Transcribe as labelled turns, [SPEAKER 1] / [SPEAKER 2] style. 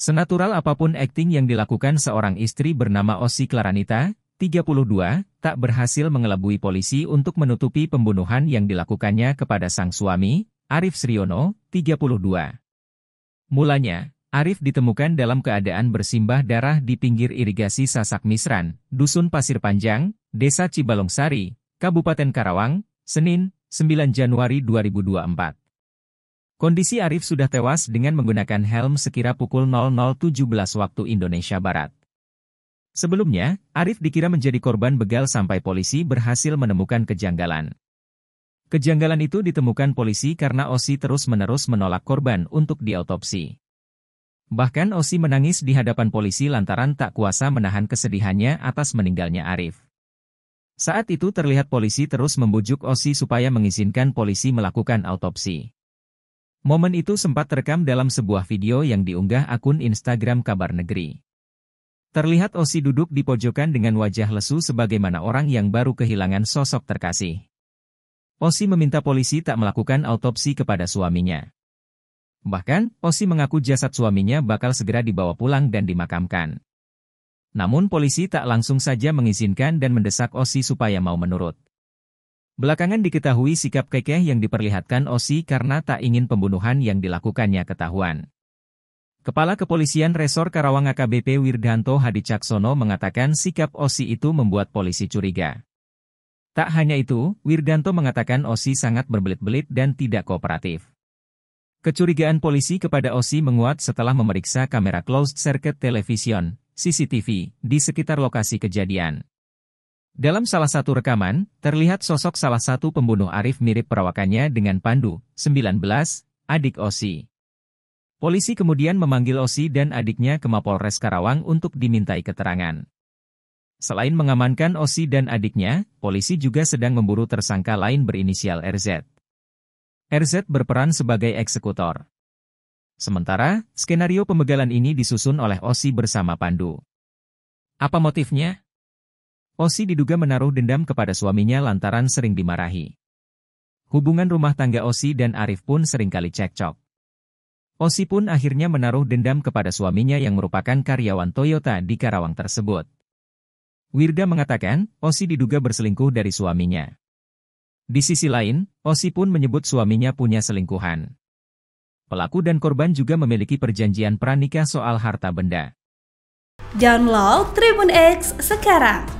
[SPEAKER 1] Senatural apapun akting yang dilakukan seorang istri bernama Osi Claranita, 32, tak berhasil mengelabui polisi untuk menutupi pembunuhan yang dilakukannya kepada sang suami, Arif Sriono, 32. Mulanya, Arif ditemukan dalam keadaan bersimbah darah di pinggir irigasi Sasak Misran, Dusun Pasir Panjang, Desa Cibalongsari, Kabupaten Karawang, Senin, 9 Januari 2024. Kondisi Arif sudah tewas dengan menggunakan helm sekira pukul 00.17 waktu Indonesia Barat. Sebelumnya, Arif dikira menjadi korban begal sampai polisi berhasil menemukan kejanggalan. Kejanggalan itu ditemukan polisi karena Osi terus-menerus menolak korban untuk diautopsi. Bahkan Osi menangis di hadapan polisi lantaran tak kuasa menahan kesedihannya atas meninggalnya Arif. Saat itu terlihat polisi terus membujuk Osi supaya mengizinkan polisi melakukan autopsi. Momen itu sempat terekam dalam sebuah video yang diunggah akun Instagram Kabar Negeri. Terlihat Osi duduk di pojokan dengan wajah lesu sebagaimana orang yang baru kehilangan sosok terkasih. Osi meminta polisi tak melakukan autopsi kepada suaminya. Bahkan, Osi mengaku jasad suaminya bakal segera dibawa pulang dan dimakamkan. Namun polisi tak langsung saja mengizinkan dan mendesak Osi supaya mau menurut. Belakangan diketahui sikap kekeh yang diperlihatkan Osi karena tak ingin pembunuhan yang dilakukannya ketahuan. Kepala Kepolisian Resor Karawang AKBP Wirdanto Hadi Caksono mengatakan sikap Osi itu membuat polisi curiga. Tak hanya itu, Wirdanto mengatakan Osi sangat berbelit-belit dan tidak kooperatif. Kecurigaan polisi kepada Osi menguat setelah memeriksa kamera closed circuit television, CCTV, di sekitar lokasi kejadian. Dalam salah satu rekaman, terlihat sosok salah satu pembunuh Arif mirip perawakannya dengan Pandu, 19, adik Osi. Polisi kemudian memanggil Osi dan adiknya ke Mapolres Karawang untuk dimintai keterangan. Selain mengamankan Osi dan adiknya, polisi juga sedang memburu tersangka lain berinisial RZ. RZ berperan sebagai eksekutor. Sementara, skenario pemegalan ini disusun oleh Osi bersama Pandu. Apa motifnya? Osi diduga menaruh dendam kepada suaminya lantaran sering dimarahi. Hubungan rumah tangga Osi dan Arif pun seringkali cekcok. Osi pun akhirnya menaruh dendam kepada suaminya yang merupakan karyawan Toyota di Karawang tersebut. Wirda mengatakan, Osi diduga berselingkuh dari suaminya. Di sisi lain, Osi pun menyebut suaminya punya selingkuhan. Pelaku dan korban juga memiliki perjanjian pranikah soal harta benda. Download Tribun X sekarang